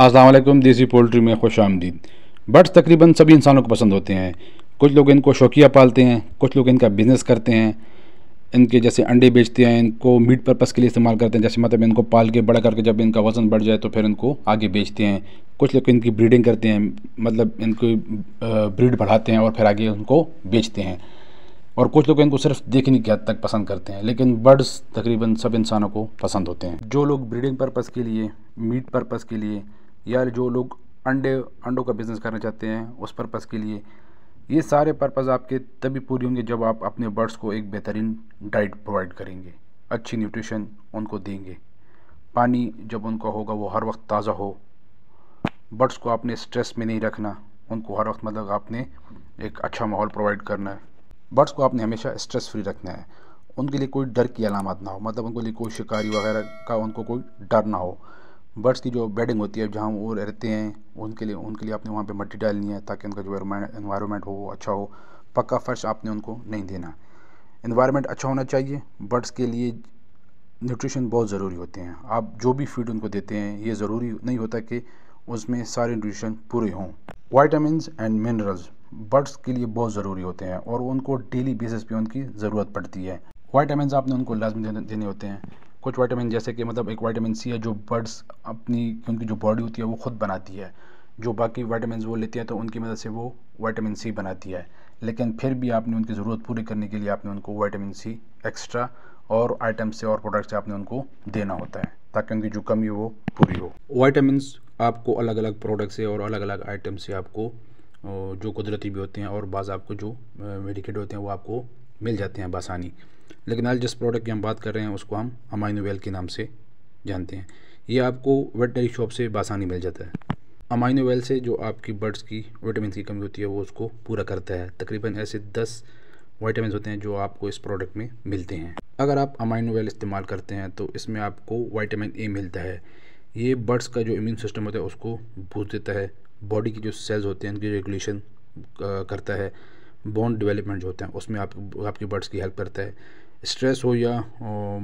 असलम देसी पोल्ट्री में खुश आमदीद बर्ड्स तकरीबन सभी इंसानों को पसंद होते हैं कुछ लोग इनको शौकिया पालते हैं कुछ लोग इनका बिज़नेस करते हैं इनके जैसे अंडे बेचते हैं इनको मीट पर्पज़ के लिए इस्तेमाल करते हैं जैसे मतलब इनको पाल के बड़ा करके जब इनका वज़न बढ़ जाए तो फिर इनको आगे बेचते हैं कुछ लोग इनकी ब्रीडिंग करते हैं मतलब इनकी ब्रीड बढ़ाते हैं और फिर आगे उनको बेचते हैं और कुछ लोग इनको सिर्फ देखने की हद तक पसंद करते हैं लेकिन बर्ड्स तकरीबन सब इंसानों को पसंद होते हैं जो लोग ब्रीडिंग पर्पज़ के लिए मीट पर्पज़ के लिए या जो लोग अंडे अंडों का बिज़नेस करना चाहते हैं उस पर्पज़ के लिए ये सारे पर्पज़ आपके तभी पूरे होंगे जब आप अपने बर्ड्स को एक बेहतरीन डाइट प्रोवाइड करेंगे अच्छी न्यूट्रिशन उनको देंगे पानी जब उनका होगा वो हर वक्त ताज़ा हो बर्ड्स को आपने स्ट्रेस में नहीं रखना उनको हर वक्त मतलब आपने एक अच्छा माहौल प्रोवाइड करना है बर्ड्स को आपने हमेशा स्ट्रेस फ्री रखना है उनके लिए कोई डर की अलामत ना हो मतलब उनके लिए कोई शिकारी वगैरह का उनको कोई डर ना हो बर्ड्स की जो बेडिंग होती है जहाँ वो रहते हैं उनके लिए उनके लिए आपने वहाँ पे मट्टी डालनी है ताकि उनका जो इन्वायरमेंट हो वो अच्छा हो पक्का फ़र्श आपने उनको नहीं देना इन्वायरमेंट अच्छा होना चाहिए बर्ड्स के लिए न्यूट्रिशन बहुत ज़रूरी होते हैं आप जो भी फीड उनको देते हैं ये ज़रूरी नहीं होता कि उसमें सारे न्यूट्रिशन पूरे हों वाइटामस एंड मिनरल्स बर्ड्स के लिए बहुत ज़रूरी होते हैं और उनको डेली बेसिस पे उनकी ज़रूरत पड़ती है वाइटामस आपने उनको लाजमी देने होते हैं कुछ वाइटामिन जैसे कि मतलब एक वाइटामिन सी है जो बर्ड्स अपनी उनकी जो बॉडी होती है वो खुद बनाती है जो बाकी वाइटामिन वो लेती है तो उनकी मदद से वो वाइटामिन सी बनाती है लेकिन फिर भी आपने उनकी ज़रूरत पूरी करने के लिए आपने उनको वाइटामिन सी एक्स्ट्रा और आइटम से और प्रोडक्ट से आपने उनको देना होता है ताकि उनकी जो कमी वो पूरी हो वाइटामिन आपको अलग अलग प्रोडक्ट से और अलग अलग आइटम से आपको जो कुदरती भी होते हैं और बाज़ आपको जो मेडिकेट होते हैं वो आपको मिल जाते हैं बसानी लेकिन आज जिस प्रोडक्ट की हम बात कर रहे हैं उसको हम अमाइनोवेल के नाम से जानते हैं ये आपको वेटनरी शॉप से बासानी मिल जाता है अमाइनोवेल से जो आपकी बर्ड्स की विटामिन की कमी होती है वो उसको पूरा करता है तकरीबन ऐसे दस वाइटामिन होते हैं जो आपको इस प्रोडक्ट में मिलते हैं अगर आप अमाइनोवेल इस्तेमाल करते हैं तो इसमें आपको वाइटामिन ए मिलता है ये बर्ड्स का जो इम्यून सिस्टम होता है उसको बूस्ट देता है बॉडी की जो सेल्स होते हैं उनकी रेगुलेशन करता है बोन डेवलपमेंट जो होते हैं उसमें आप आपकी बर्ड्स की हेल्प करता है स्ट्रेस हो या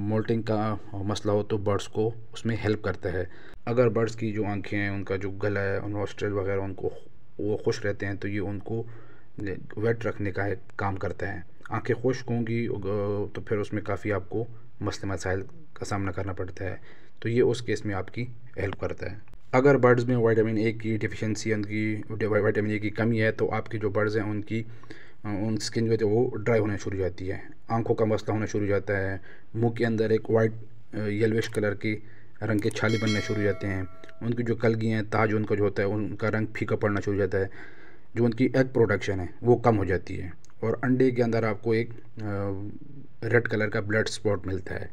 मोल्टिंग का मसला हो तो बर्ड्स को उसमें हेल्प करता है अगर बर्ड्स की जो आंखें हैं उनका जो गला है उन ऑस्ट्रेल वगैरह उनको वो खुश रहते हैं तो ये उनको वेट रखने का काम करता है आंखें खुश्क होंगी तो फिर उसमें काफ़ी आपको मसले मसाइल का सामना करना पड़ता है तो ये उस केस में आपकी हेल्प करता है अगर बर्ड्स में वाइटामिन ए की डिफिशेंसी उनकी वाइटामिन ए की कमी है तो आपके जो बर्ड्स हैं उनकी उन स्किन जो होती है वो ड्राई होने शुरू हो जाती है आंखों का मस्ता होना शुरू हो जाता है मुंह के अंदर एक वाइट येलोश कलर की रंग के छाले बनने शुरू हो जाते हैं उनकी जो कलगी हैं ताज उनका जो होता है उनका रंग फीका पड़ना शुरू हो जाता है जो उनकी एग प्रोडक्शन है वो कम हो जाती है और अंडे के अंदर आपको एक रेड कलर का ब्लड स्पॉट मिलता है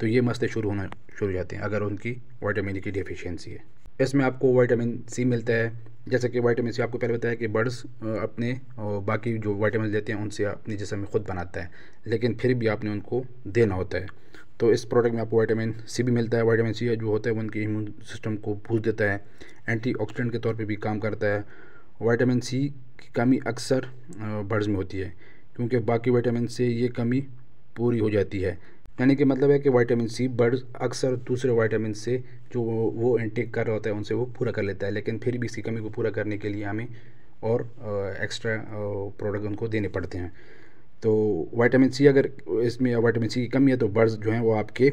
तो ये मस्ते शुरू होना शुरू हो जाते हैं अगर उनकी वाइटामिन की डिफिशेंसी है इसमें आपको वाइटामिन सी मिलता है जैसे कि वाइटामिन सी आपको पहले बताया कि बर्ड्स अपने और बाकी जो वाइटामिन लेते हैं उनसे अपने जिसम खुद बनाता है लेकिन फिर भी आपने उनको देना होता है तो इस प्रोडक्ट में आपको वाइटामिन सी भी मिलता है वाइटामिन सी जो होता है वो उनके इम्यून सिस्टम को भूज देता है एंटीऑक्सीडेंट के तौर पे भी काम करता है वाइटामिन सी की कमी अक्सर बर्ड्स में होती है क्योंकि बाकी वाइटामिन से ये कमी पूरी हो जाती है यानी कि मतलब है कि वाइटामिन सी बर्ड अक्सर दूसरे वाइटामिन से जो वो इनटेक कर रहा होता है उनसे वो पूरा कर लेता है लेकिन फिर भी इसकी कमी को पूरा करने के लिए हमें और एक्स्ट्रा प्रोडक्ट उनको देने पड़ते हैं तो वाइटामिन सी अगर इसमें वाइटामिन सी की कमी है तो बर्ड्स जो हैं वो आपके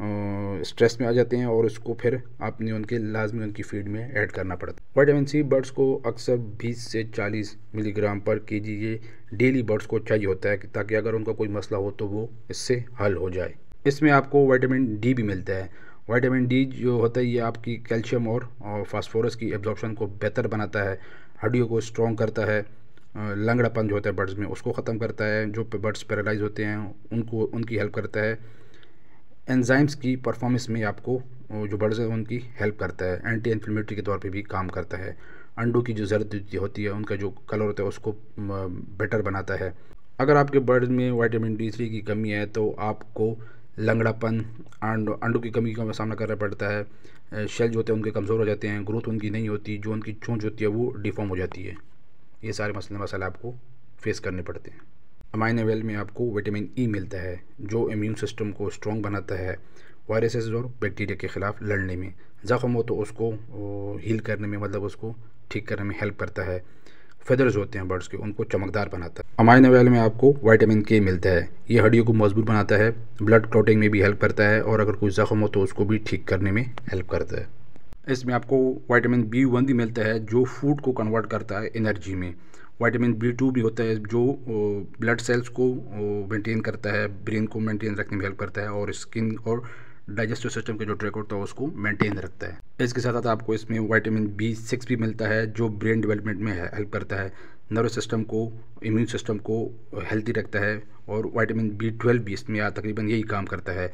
स्ट्रेस में आ जाते हैं और उसको फिर आपने उनके लाजमी उनकी फीड में ऐड करना पड़ता है वाइटामिन सी बर्ड्स को अक्सर 20 से 40 मिलीग्राम पर के जी ये डेली बर्ड्स को चाहिए होता है ताकि अगर उनका कोई मसला हो तो वो इससे हल हो जाए इसमें आपको वाइटामिन डी भी मिलता है वाइटामिन डी जो होता है ये आपकी कैल्शियम और फास्फोरस की एब्जॉर्प्शन को बेहतर बनाता है हड्डियों को स्ट्रॉन्ग करता है लंगड़ापन जो होता है बर्ड्स में उसको ख़त्म करता है जो बर्ड्स पैरालाइज होते हैं उनको उनकी हेल्प करता है एंजाइम्स की परफॉर्मेंस में आपको जो बर्ड्स है उनकी हेल्प करता है एंटी इन्फ्लेमेटरी के तौर पे भी काम करता है अंडों की जो जर्द होती है उनका जो कलर होता है उसको बेटर बनाता है अगर आपके बर्ड में वाइटामिन डी थ्री की कमी है तो आपको लंगड़ापन अंडों अंडों की कमी का सामना करना पड़ता है शेल जो होते हैं उनके कमज़ोर हो जाते हैं ग्रोथ उनकी नहीं होती जो उनकी चोंच होती है वो डिफॉर्म हो जाती है ये सारे मसले मसाले आपको फेस करने पड़ते हैं अमाइन वेल में आपको विटामिन ई e मिलता है जो इम्यून सिस्टम को स्ट्रॉन्ग बनाता है वायरसेस और बैक्टीरिया के ख़िलाफ़ लड़ने में ज़ख़म हो तो उसको हील करने में मतलब उसको ठीक करने में हेल्प करता है फेदर्स होते हैं बर्ड्स के उनको चमकदार बनाता है अमाइन वेल में आपको वाइटामिन के मिलता है ये हड्डियों को मजबूत बनाता है ब्लड क्लोटिंग में भी हेल्प करता है और अगर कोई ज़ख़म हो तो उसको भी ठीक करने में हेल्प करता है इसमें आपको वाइटामिन बी वन भी मिलता है जो फूड को कन्वर्ट करता है एनर्जी में वाइटामिन बी टू भी होता है जो ब्लड सेल्स को मेंटेन करता है ब्रेन को मेंटेन रखने में हेल्प करता है और स्किन और डाइजेस्टिव सिस्टम का जो ट्रैक होता है उसको मेंटेन रखता है इसके साथ साथ आपको इसमें वाइटामिन बी सिक्स भी मिलता है जो ब्रेन डेवलपमेंट में हेल्प करता है नर्व सिस्टम को इम्यून सिस्टम को हेल्थी रखता है और वाइटामिन बी ट्वेल्व भी इसमें तकरीबन यही काम करता है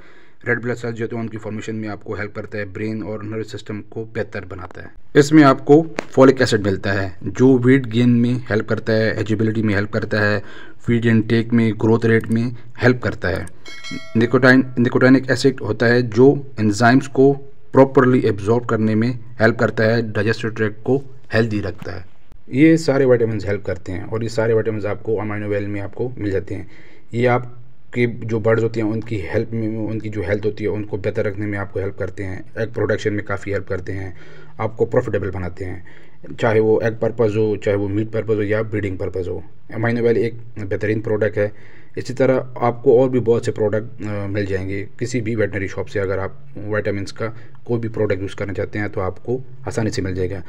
रेड ब्लड सेल्स जो होते हैं तो उनकी फॉर्मेशन में आपको हेल्प करता है ब्रेन और नर्वस सिस्टम को बेहतर बनाता है इसमें आपको फॉलिक एसिड मिलता है जो वेट गेन में हेल्प करता है एजिबिलिटी में हेल्प करता है फीड एंड टेक में ग्रोथ रेट में हेल्प करता है निकोटाइन निकोटाइनिक एसिड होता है जो एंजाइम्स को प्रॉपरली एब्जॉर्ब करने में हेल्प करता है डाइजेस्टिव ट्रैक को हेल्दी रखता है ये सारे वाइटामस हेल्प करते हैं और ये सारे वाइटामस आपको अमाइनोवेल में आपको मिल जाते हैं ये आप कि जो बर्ड्स होती हैं उनकी हेल्प में उनकी जो हेल्थ होती है उनको बेहतर रखने में आपको हेल्प करते हैं एग प्रोडक्शन में काफ़ी हेल्प करते हैं आपको प्रॉफिटेबल बनाते हैं चाहे वो एग पर्पज़ हो चाहे वो मीट पर्पज़ हो या ब्रीडिंग पर्पज़ हो एमाइनो वैली एक बेहतरीन प्रोडक्ट है इसी तरह आपको और भी बहुत से प्रोडक्ट मिल जाएंगे किसी भी वेटनरी शॉप से अगर आप वाइटामिन का कोई भी प्रोडक्ट यूज़ करना चाहते हैं तो आपको आसानी से मिल जाएगा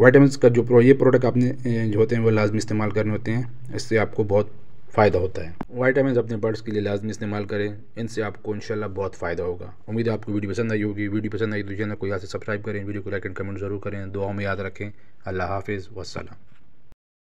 वाइटामिन का जो ये प्रोडक्ट आपने जो होते हैं वो लाजमी इस्तेमाल करने होते हैं इससे आपको बहुत फ़ायदा होता है वाइटामिन अपने बर्ड्स के लिए लाजमी इस्तेमाल करें इनसे आपको इनशाला बहुत फ़ायदा होगा उम्मीद है आपको वीडियो पसंद आई होगी वीडियो पसंद आई तो चैनल को यहाँ से सब्सक्राइब करें वीडियो को लाइक एंड कमेंट जरूर करें दुआओं में याद रखें अल्लाह हाफिज़ वसलम